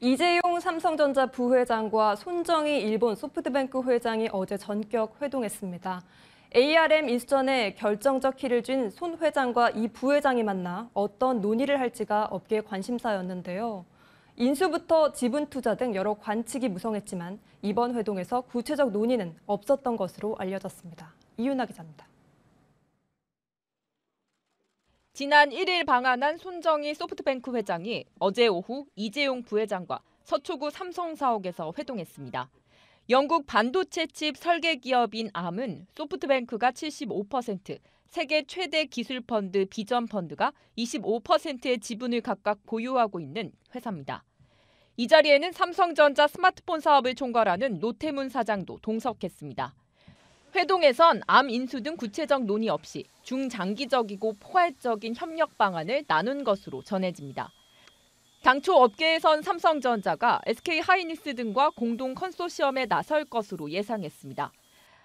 이재용 삼성전자 부회장과 손정희 일본 소프트뱅크 회장이 어제 전격 회동했습니다. ARM 이수전에 결정적 키를 쥔 손 회장과 이 부회장이 만나 어떤 논의를 할지가 업계의 관심사였는데요. 인수부터 지분 투자 등 여러 관측이 무성했지만 이번 회동에서 구체적 논의는 없었던 것으로 알려졌습니다. 이윤아 기자입니다. 지난 1일 방한한 손정희 소프트뱅크 회장이 어제 오후 이재용 부회장과 서초구 삼성사옥에서 회동했습니다. 영국 반도체 칩 설계 기업인 암은 소프트뱅크가 75%, 세계 최대 기술 펀드 비전 펀드가 25%의 지분을 각각 보유하고 있는 회사입니다. 이 자리에는 삼성전자 스마트폰 사업을 총괄하는 노태문 사장도 동석했습니다. 회동에선 암 인수 등 구체적 논의 없이 중장기적이고 포괄적인 협력 방안을 나눈 것으로 전해집니다. 당초 업계에선 삼성전자가 SK 하이닉스 등과 공동 컨소시엄에 나설 것으로 예상했습니다.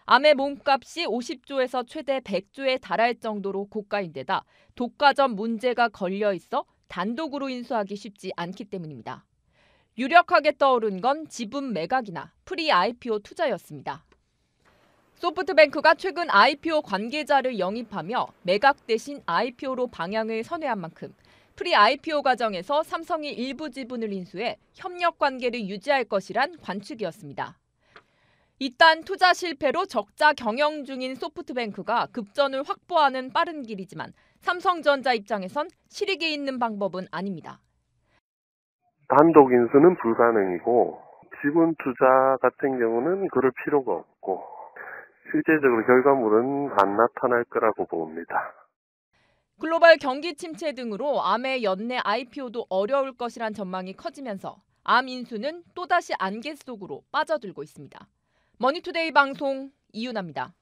암의 몸값이 50조에서 최대 100조에 달할 정도로 고가인데다 독과점 문제가 걸려 있어 단독으로 인수하기 쉽지 않기 때문입니다. 유력하게 떠오른 건 지분 매각이나 프리 IPO 투자였습니다. 소프트뱅크가 최근 IPO 관계자를 영입하며 매각 대신 IPO로 방향을 선회한 만큼 프리 IPO 과정에서 삼성이 일부 지분을 인수해 협력 관계를 유지할 것이란 관측이었습니다. 이딴 투자 실패로 적자 경영 중인 소프트뱅크가 급전을 확보하는 빠른 길이지만 삼성전자 입장에선 실익이 있는 방법은 아닙니다. 단독 인수는 불가능이고 지분 투자 같은 경우는 그럴 필요가 없고 실제적으로 결과물은 안 나타날 거라고 봅니다. 글로벌 경기 침체 등으로 암의 연내 IPO도 어려울 것이란 전망이 커지면서 암 인수는 또다시 안개 속으로 빠져들고 있습니다. 머니투데이 방송 이윤아입니다.